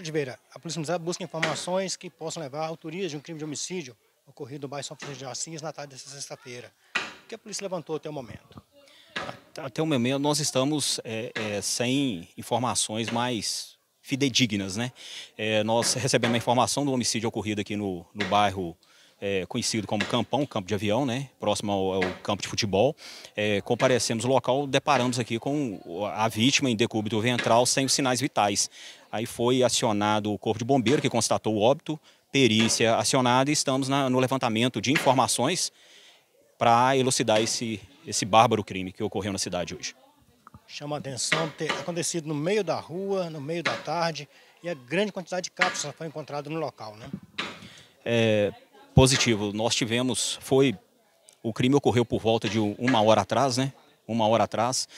Oliveira, a Polícia Militar busca informações que possam levar à autoria de um crime de homicídio ocorrido no bairro São Francisco de Assis na tarde desta sexta-feira. O que a polícia levantou até o momento? Até o momento nós estamos é, é, sem informações mais fidedignas, né? É, nós recebemos a informação do homicídio ocorrido aqui no, no bairro é, conhecido como Campão, campo de avião, né, próximo ao, ao campo de futebol. É, comparecemos no local, deparamos aqui com a vítima em decúbito ventral sem os sinais vitais. Aí foi acionado o corpo de bombeiro, que constatou o óbito, perícia acionada e estamos na, no levantamento de informações para elucidar esse, esse bárbaro crime que ocorreu na cidade hoje. Chama a atenção ter acontecido no meio da rua, no meio da tarde, e a grande quantidade de cápsulas foi encontrada no local, né? É, positivo. Nós tivemos, foi, o crime ocorreu por volta de uma hora atrás, né? Uma hora atrás.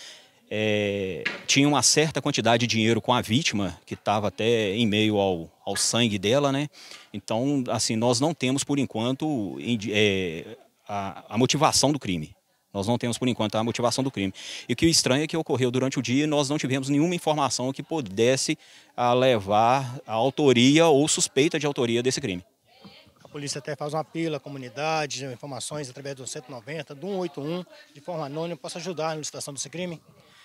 É, tinha uma certa quantidade de dinheiro com a vítima, que estava até em meio ao, ao sangue dela, né? Então, assim, nós não temos por enquanto é, a, a, motivação do crime. Nós não temos por enquanto a motivação do crime. E o que estranho é que ocorreu durante o dia, nós não tivemos nenhuma informação que pudesse a ah, levar a autoria ou suspeita de autoria desse crime polícia até faz um apelo à comunidade, né, informações através do 190, do 181, de forma anônima, possa ajudar na licitação desse crime?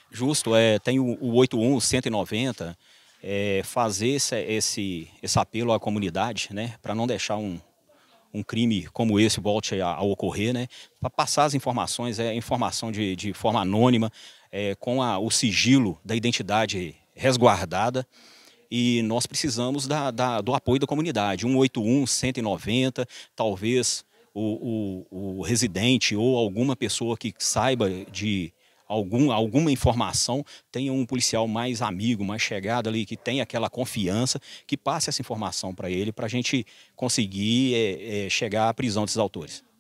Justo, é, tem o, o 81, 190, é, fazer esse, esse, esse apelo à comunidade, né, para não deixar um, um crime como esse volte a, a ocorrer, né, para passar as informações, é, informação de, de forma anônima, é, com a, o sigilo da identidade resguardada, e nós precisamos da, da, do apoio da comunidade. 181, 190, talvez o, o, o, residente ou alguma pessoa que saiba de algum, alguma informação tenha um policial mais amigo, mais chegado ali, que tenha aquela confiança, que passe essa informação para ele, para a gente conseguir é, é, chegar à prisão desses autores.